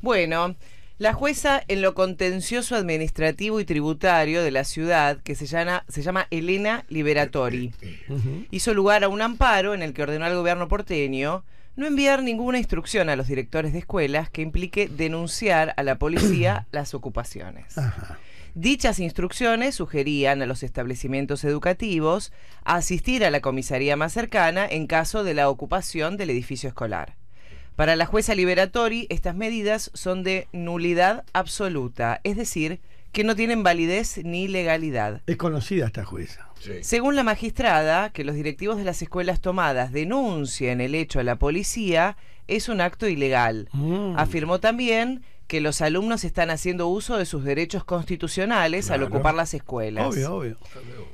Bueno, la jueza en lo contencioso administrativo y tributario de la ciudad, que se llama, Elena Liberatori, eh, eh, eh. hizo lugar a un amparo en el que ordenó al gobierno porteño no enviar ninguna instrucción a los directores de escuelas que implique denunciar a la policía las ocupaciones. Dichas instrucciones sugerían a los establecimientos educativos asistir a la comisaría más cercana en caso de la ocupación del edificio escolar. Para la jueza Liberatori, estas medidas son de nulidad absoluta, es decir, que no tienen validez ni legalidad. Es conocida esta jueza. Según la magistrada, que los directivos de las escuelas tomadas denuncien el hecho a la policía es un acto ilegal. Mm. Afirmó también que los alumnos están haciendo uso de sus derechos constitucionales al ocupar las escuelas.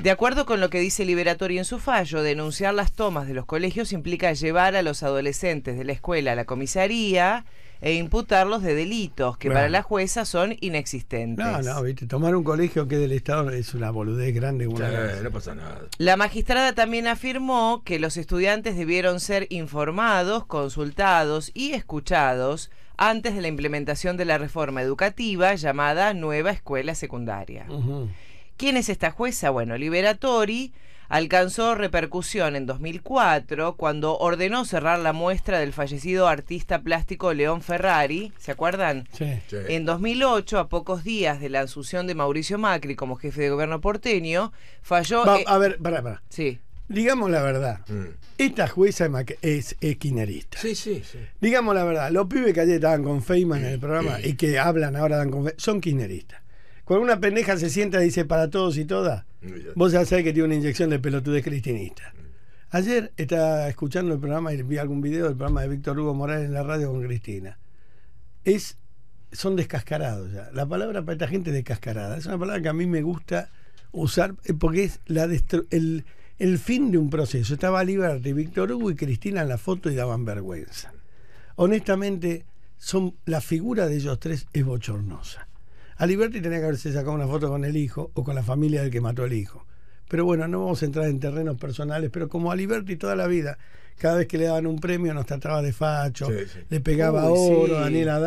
De acuerdo con lo que dice Liberatorio en su fallo, denunciar las tomas de los colegios implica llevar a los adolescentes de la escuela a la comisaría e imputarlos de delitos que para la jueza son inexistentes. No, no, viste, tomar un colegio que es del Estado es una boludez grande. no pasa nada. La magistrada también afirmó que los estudiantes debieron ser informados, consultados y escuchados antes de la implementación de la reforma educativa llamada Nueva Escuela Secundaria. ¿Quién es esta jueza? Bueno, Liberatori alcanzó repercusión en 2004 cuando ordenó cerrar la muestra del fallecido artista plástico León Ferrari, ¿se acuerdan? En 2008, a pocos días de la asunción de Mauricio Macri como jefe de gobierno porteño, falló... E- a ver, pará, pará. Sí. Digamos la verdad, mm. esta jueza es quinerista Sí, sí, sí. Digamos la verdad, los pibes que ayer estaban con Feynman en el programa y que hablan ahora dan son quineristas cuando una pendeja se sienta y dice para todos y todas, vos ya sabés que tiene una inyección de pelotudez cristinista. Mm. Ayer estaba escuchando el programa y vi algún video del programa de Víctor Hugo Morales en la radio con Cristina. Es, son descascarados ya. La palabra para esta gente es descascarada. Es una palabra que a mí me gusta usar eh, porque es la el, fin de un proceso. Estaba de Víctor Hugo y Cristina en la foto y daban vergüenza. Honestamente, son, la figura de ellos tres es bochornosa. A tenía que haberse sacado una foto con el hijo o con la familia del que mató el hijo. Pero bueno, no vamos a entrar en terrenos personales, pero como a toda la vida, cada vez que le daban un premio nos trataba de facho, le pegaba oro, sí. Daniela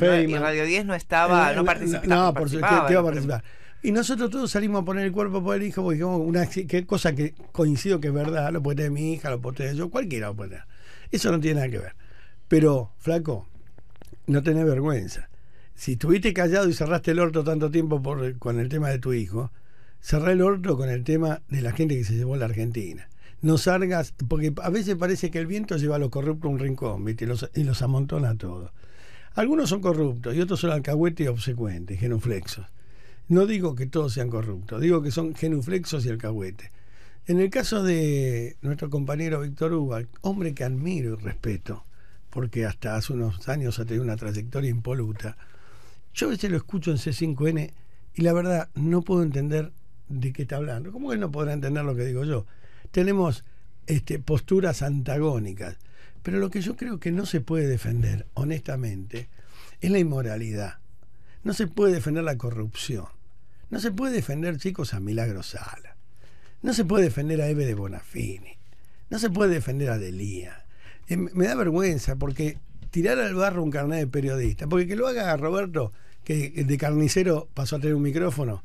Y no, en Radio 10 no estaba, eh, no participaba. No, por supuesto, iba a participar. Y nosotros todos salimos a poner el cuerpo por el hijo, porque dijimos, una cosa que coincido que es verdad, lo puede tener mi hija, lo puede tener yo, cualquiera lo puede tener. Eso no tiene nada que ver. Pero, flaco, no tenés vergüenza si estuviste callado y cerraste el orto tanto tiempo por, eh, con el tema de tu hijo, cerrá el orto con el tema de la gente que se llevó a la Argentina. No salgas, porque a veces parece que el viento lleva a los corruptos a un rincón, Y los, amontona a todos. Algunos son corruptos y otros son alcahuetes y obsecuentes, genuflexos. No digo que todos sean corruptos, digo que son genuflexos y alcahuetes. En el caso de nuestro compañero Víctor Hugo, hombre que admiro y respeto, porque hasta hace unos años ha tenido una trayectoria impoluta, yo a veces lo escucho en C5N y la verdad no puedo entender de qué está hablando. ¿Cómo que no podrá entender lo que digo yo? Tenemos este, posturas antagónicas. Pero lo que yo creo que no se puede defender, honestamente, es la inmoralidad. No se puede defender la corrupción. No se puede defender, chicos, a Milagro Sala. No se puede defender a Eve de Bonafini. No se puede defender a Delía. Eh, me da vergüenza porque tirar al barro un carnet de periodista, porque que lo haga Roberto que de carnicero pasó a tener un micrófono,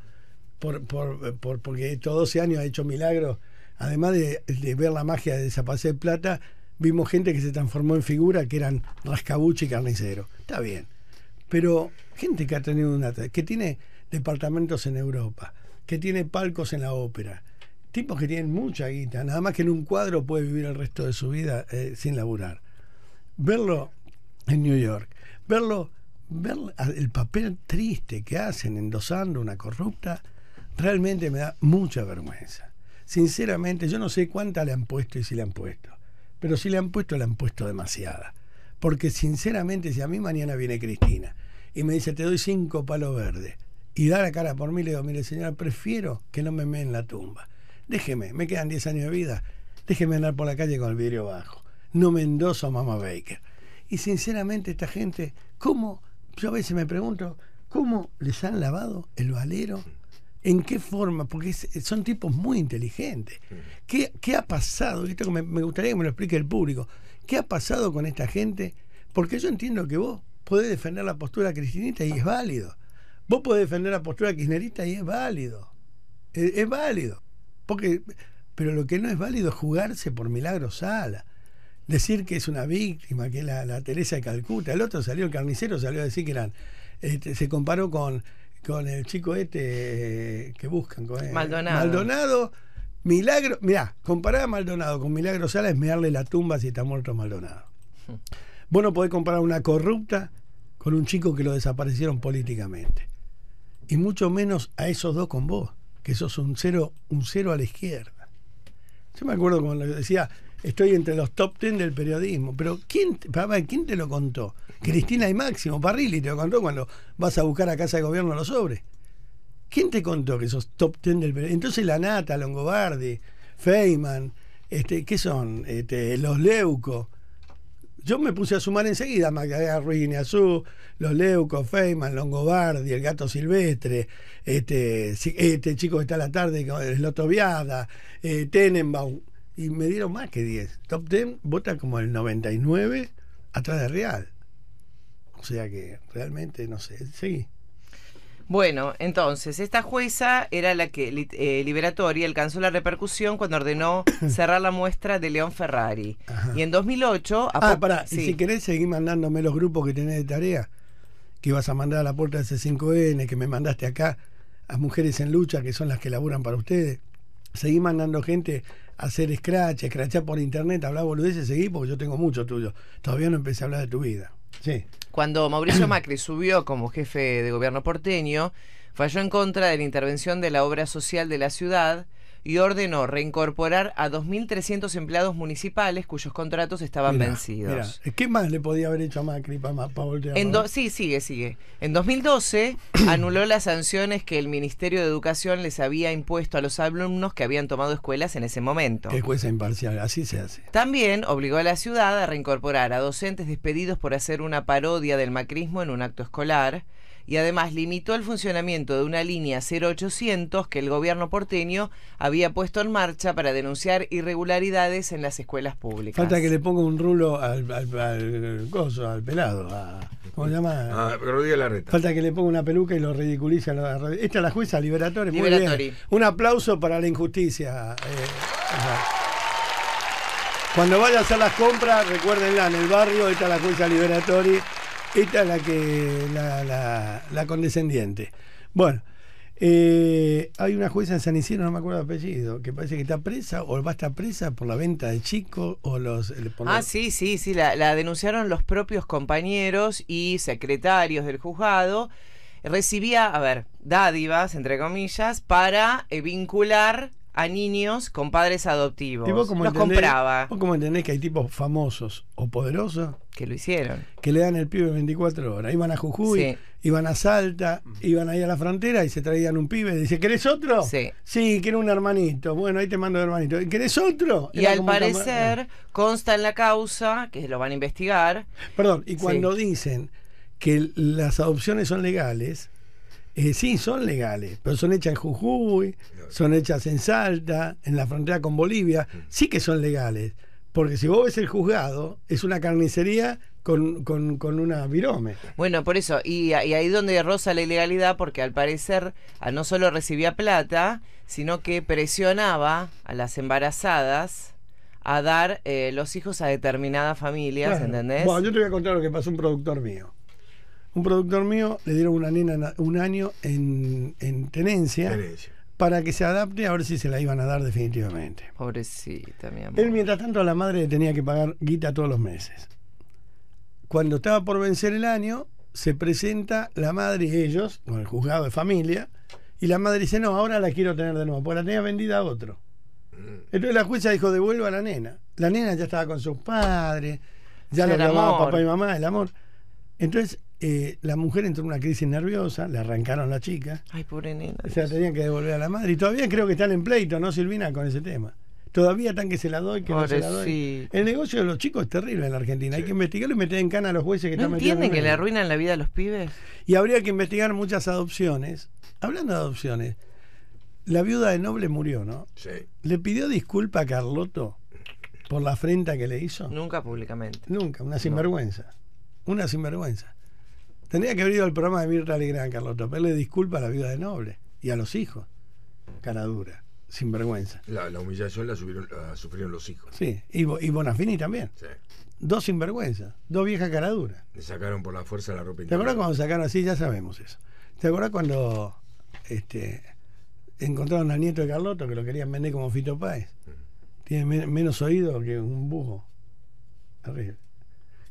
porque estos 12 años ha hecho milagros. Además de, ver la magia de desaparecer Plata, vimos gente que se transformó en figura que eran rascabuche y carnicero. Está bien. Pero gente que ha tenido una. que tiene departamentos en Europa, que tiene palcos en la ópera, tipos que tienen mucha guita, nada más que en un cuadro puede vivir el resto de su vida eh, sin laburar. Verlo en New York, verlo ver el papel triste que hacen endosando una corrupta, realmente me da mucha vergüenza. Sinceramente, yo no sé cuánta le han puesto y si le han puesto, pero si le han puesto, le han puesto demasiada. Porque sinceramente, si a mí mañana viene Cristina y me dice, te doy cinco palos verdes, y da la cara por mí, le digo, mire señora, prefiero que no me en la tumba. Déjeme, me quedan 10 años de vida, déjeme andar por la calle con el vidrio bajo. No me endoso a Mama Baker. Y sinceramente esta gente, ¿cómo yo a veces me pregunto, ¿cómo les han lavado el valero? ¿En qué forma? Porque eh, son tipos muy inteligentes. ¿Qué, ha pasado? Esto me, me gustaría que me lo explique el público. ¿Qué ha pasado con esta gente? Porque yo entiendo que vos podés defender la postura cristinista y es válido. Vos podés defender la postura kirchnerista y es válido. Es, válido. Porque, pero lo que no es válido es jugarse por Milagro Sala decir que es una víctima, que es la, Teresa de Calcuta. El otro salió, el carnicero salió a decir que eran. Este, se comparó con, con el chico este eh, que buscan. Con, Maldonado. Maldonado. Milagro. Mirá, comparar a Maldonado con Milagro Sala es mearle la tumba si está muerto Maldonado. Hmm. Vos no podés comparar una corrupta con un chico que lo desaparecieron políticamente. Y mucho menos a esos dos con vos, que sos un cero, un cero a la izquierda. Yo me acuerdo cuando decía, estoy entre los top ten del periodismo. Pero ¿quién, ¿quién te lo contó? Cristina y Máximo Parrilli te lo contó cuando vas a buscar a casa de gobierno los sobres. ¿Quién te contó que esos top ten del periodismo? Entonces Lanata, Longobardi, Feynman, este, ¿qué son? Este, los Leuco. Yo me puse a sumar enseguida Magdalena Ruiz Sú, los Leuco, Feynman, Longobardi, el gato silvestre, este, este chico que está a la tarde, Slotoviada, eh, Tenenbaum y me dieron más que 10. Top 10 vota como el 99 atrás de Real. O sea que realmente, no sé, sí. Bueno, entonces, esta jueza era la que eh, liberatoria alcanzó la repercusión cuando ordenó cerrar la muestra de León Ferrari. Y en 2008... Ah, pará, si querés seguir mandándome los grupos que tenés de tarea, que ibas a mandar a la puerta de C5N, que me mandaste acá, a Mujeres en Lucha, que son las que laburan para ustedes. Seguí mandando gente hacer scratch, scratchar por internet, hablar boludeces, seguí, porque yo tengo mucho tuyo. Todavía no empecé a hablar de tu vida. Sí. Cuando Mauricio Macri subió como jefe de gobierno porteño, falló en contra de la intervención de la obra social de la ciudad y ordenó reincorporar a 2.300 empleados municipales cuyos contratos estaban vencidos. ¿Qué más le podía haber hecho a Macri para, voltear? En sí, sigue, sigue. En 2012 anuló las sanciones que el Ministerio de Educación les había impuesto a los alumnos que habían tomado escuelas en ese momento. Qué jueza imparcial, así se hace. También obligó a la ciudad a reincorporar a docentes despedidos por hacer una parodia del macrismo en un acto escolar y además limitó el funcionamiento de una línea 0800 que el gobierno porteño había puesto en marcha para denunciar irregularidades en las escuelas públicas. Falta que le ponga un rulo al, al, coso, al pelado, ¿cómo se llama? Rodríguez Larreta. Falta que le ponga una peluca y lo ridiculice. Esta es la jueza liberatoria. Liberatori. Un aplauso para la injusticia. Eh, cuando vaya a hacer las compras, recuérdenla, en el barrio es la jueza Liberatori esta es la que. la, la, condescendiente. Bueno. Eh, hay una jueza en San Isidro, no me acuerdo el apellido, que parece que está presa o va a estar presa por la venta de chicos o los... ah, sí, sí, sí, la, denunciaron los propios compañeros y secretarios del juzgado. Recibía, a ver, dádivas, entre comillas, para eh, vincular a niños con padres adoptivos. Y compraba. Vos como entendés que hay tipos famosos o poderosos que lo hicieron. Que le dan el pibe 24 horas. Iban a Jujuy, iban a Salta, iban ahí a la frontera y se traían un pibe. Dice, ¿querés otro? Sí. Sí, quiero un hermanito. Bueno, ahí te mando el hermanito. ¿Querés otro? y al parecer eh. consta en la causa, que lo van a investigar. Perdón, y cuando dicen que las adopciones son legales, eh, sí, son legales, pero son hechas en Jujuy, son hechas en Salta, en la frontera con Bolivia, sí que son legales. Porque si vos ves el juzgado, es una carnicería con, con, una virome. Bueno, por eso, y, y, ahí donde rosa la ilegalidad, porque al parecer no solo recibía plata, sino que presionaba a las embarazadas a dar eh, los hijos a determinadas familias, ¿entendés? Bueno, yo te voy a contar lo que pasó un productor mío un productor mío le dieron una nena un año en, tenencia, para que se adapte a ver si se la iban a dar definitivamente. Pobrecita, mi amor. Él, mientras tanto, a la madre le tenía que pagar guita todos los meses. Cuando estaba por vencer el año, se presenta la madre y ellos, con el juzgado de familia, y la madre dice, no, ahora la quiero tener de nuevo, porque la tenía vendida a otro. Mm. Entonces la jueza dijo, devuelva a la nena. La nena ya estaba con sus padres, ya lo llamaba papá y mamá, el amor. Entonces eh, la mujer entró en una crisis nerviosa, le arrancaron la chica. Ay, pobre nena. Se la tenían que devolver a la madre. Y todavía creo que están en pleito, ¿no, Silvina? Con ese tema. Todavía están que se la doy, que El negocio de los chicos es terrible en la Argentina. Hay que investigarlo y meter en cana a los jueces que están metiendo. ¿Entienden que le arruinan la vida a los pibes? Y habría que investigar muchas adopciones. Hablando de adopciones, la viuda de Noble murió, ¿no? Sí. ¿Le pidió disculpa a Carlotto por la afrenta que le hizo? Nunca públicamente. Nunca, una sinvergüenza. Una sinvergüenza. Tendría que haber ido al programa de Mirta Legrand, Carlota, pedirle disculpas a la vida de Noble y a los hijos. Cara dura, Sinvergüenza La, humillación la, sufrieron los hijos. Sí, y, Bonafini también. Dos sinvergüenzas, dos viejas caraduras. Le sacaron por la fuerza la ropa ¿Te acuerdas cuando sacaron así? Ya sabemos eso. ¿Te acuerdas cuando este, encontraron al nieto de Carlotto que lo querían vender como Fito Tiene menos oído que un bujo. Arriba.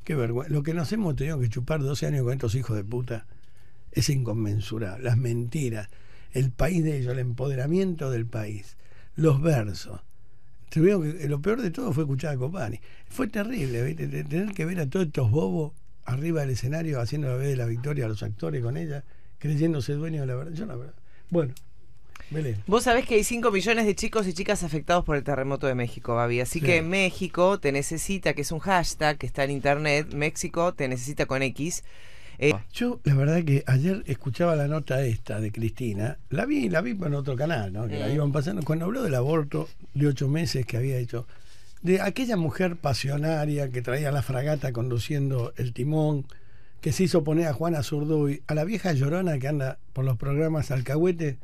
Qué vergüenza. Lo que nos hemos tenido que chupar 12 años con estos hijos de puta es inconmensurable. Las mentiras, el país de ellos, el empoderamiento del país, los versos. Que, lo peor de todo fue escuchar a Copani. Fue terrible, tener que ver a todos estos bobos arriba del escenario haciendo la vez de la victoria a los actores con ella, creyéndose dueño de la verdad. Yo la verdad. Bueno. Vos sabés que hay 5 millones de chicos y chicas afectados por el terremoto de México, Babi. Así que México te necesita, que es un hashtag que está en internet, México te necesita con X. Eh, ah. Yo, la verdad que ayer escuchaba la nota esta de Cristina, la vi, la vi en otro canal, ¿no? Que la mm. iban pasando. Cuando habló del aborto de ocho meses que había hecho, de aquella mujer pasionaria que traía la fragata conduciendo el timón, que se hizo poner a Juana Zurduy, a la vieja llorona que anda por los programas Alcahuete,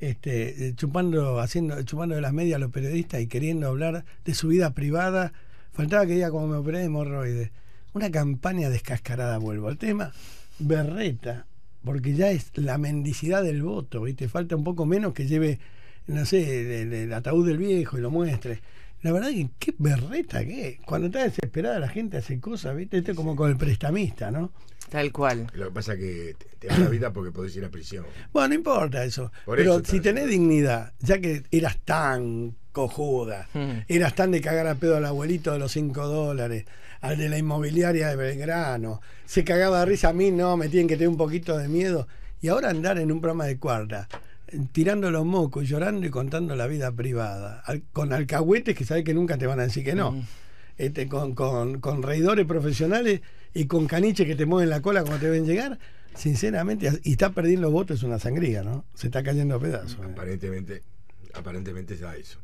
este, chupando, haciendo, chupando de las medias a los periodistas y queriendo hablar de su vida privada. Faltaba que diga como me operé de hemorroides. Una campaña descascarada, vuelvo al tema. Berreta, porque ya es la mendicidad del voto, ¿viste? Falta un poco menos que lleve, no sé, el, ataúd del viejo y lo muestre. La verdad que qué berreta que Cuando está desesperada la gente hace cosas, ¿viste? Esto como con el prestamista, ¿no? Tal cual. Lo que pasa es que te da la vida porque podés ir a prisión. Bueno, no importa eso. Pero si tenés dignidad, ya que eras tan cojuda, hmm. eras tan de cagar a pedo al abuelito de los 5 dólares, al de la inmobiliaria de Belgrano, se cagaba de risa a mí, no, me tienen que tener un poquito de miedo. Y ahora andar en un programa de cuarta, tirando los mocos, llorando y contando la vida privada, con alcahuetes que sabes que nunca te van a decir que no. Hmm. Este, con, con, con, reidores profesionales y con caniches que te mueven la cola cuando te ven llegar. Sinceramente, y está perdiendo los votos, una sangría, ¿no? Se está cayendo a pedazos. Eh. Aparentemente, aparentemente ya eso.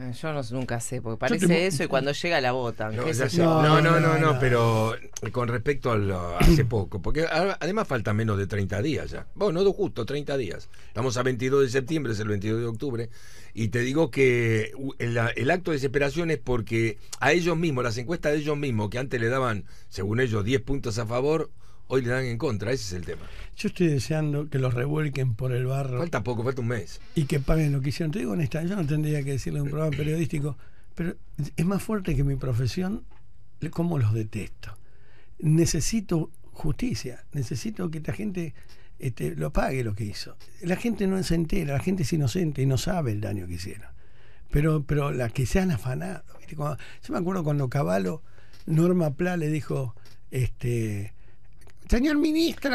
Eh, yo nunca sé, porque parece eso y cuando llega la bota No, no, no, no, pero eh, con respecto a hace poco, porque además falta menos de 30 días ya. Bueno, justo, 30 días. Estamos a 22 de septiembre, es el 22 de octubre, y te digo que el, el acto de desesperación es porque a ellos mismos, las encuestas de ellos mismos, que antes le daban, según ellos, 10 puntos a favor, hoy le dan en contra, ese es el tema. Yo estoy deseando que los revuelquen por el barro. Falta poco, falta un mes. Y que paguen lo que hicieron. Te digo honestamente, yo no tendría que decirle en un programa periodístico, pero es más fuerte que mi profesión, cómo los detesto. Necesito justicia, necesito que la gente este, lo pague lo que hizo. La gente no se entera, la gente es inocente y no sabe el daño que hicieron. Pero, pero la que se han afanado. yo me acuerdo cuando Caballo, Norma Pla le dijo, este, señor ministro,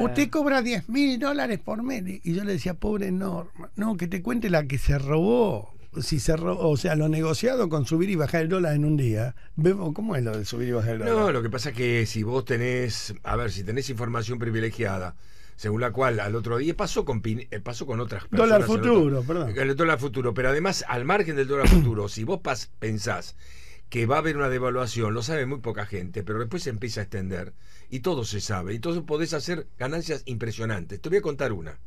usted cobra 10 mil dólares por mes. Y yo le decía, pobre Norma, no, que te cuente la que se robó. Si se robó, o sea, lo negociado con subir y bajar el dólar en un día. ¿Cómo es lo de subir y bajar el dólar? No, lo que pasa es que si vos tenés, a ver, si tenés información privilegiada, según la cual al otro día pasó con eh, pasó con otras personas. Dólar futuro, perdón. El dólar futuro, pero además al margen del dólar futuro, si vos pensás que va a haber una devaluación, lo sabe muy poca gente, pero después se empieza a extender y todo se sabe. Entonces podés hacer ganancias impresionantes. Te voy a contar una.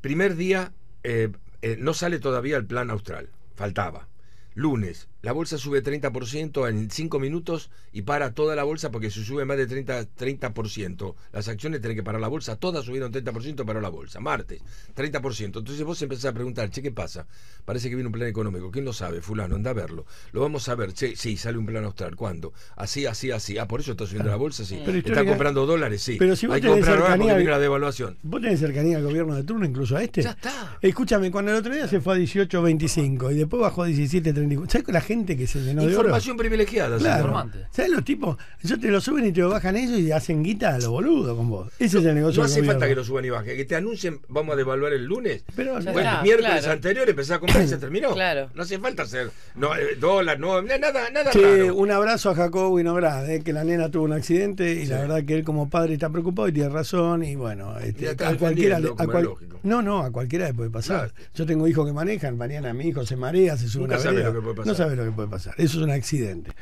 Primer día, eh, eh, no sale todavía el plan austral, faltaba. Lunes, la bolsa sube 30% en 5 minutos y para toda la bolsa porque si sube más de 30%, 30%, las acciones tienen que parar la bolsa, todas subieron 30%, para la bolsa. Martes, 30%. Entonces vos empezás a preguntar, che, ¿qué pasa? Parece que viene un plan económico, ¿quién lo sabe? Fulano, anda a verlo. Lo vamos a ver, che, sí, sale un plan austral, ¿cuándo? Así, así, así. Ah, por eso está subiendo ah. la bolsa, sí. está comprando dólares, sí. Pero si vos Hay que comprar cercanía, porque la devaluación. Vos tenés cercanía al gobierno de turno, incluso a este. Ya está. Escúchame, cuando el otro día se fue a 18.25 y después bajó a 17.35 gente que se llenó de Información privilegiada, informante. ¿Sabes los tipos? Yo te lo suben y te lo bajan ellos y hacen guita a lo boludo con vos. Ese es el negocio. No hace falta que lo suban y bajen, que te anuncien, vamos a devaluar el lunes. Pero el miércoles anterior empezás a comprar y se terminó. Claro. No hace falta hacer no, eh, no, nada, nada. Sí, un abrazo a Jacobo Winograd, eh, que la nena tuvo un accidente y la verdad que él como padre está preocupado y tiene razón. Y bueno, este, a cualquiera. Le, no, no, a cualquiera le puede pasar. Yo tengo hijos que manejan, mañana mi hijo se marea, se sube Nunca una sabes Lo que puede pasar. No sabe que puede pasar. Eso es un accidente.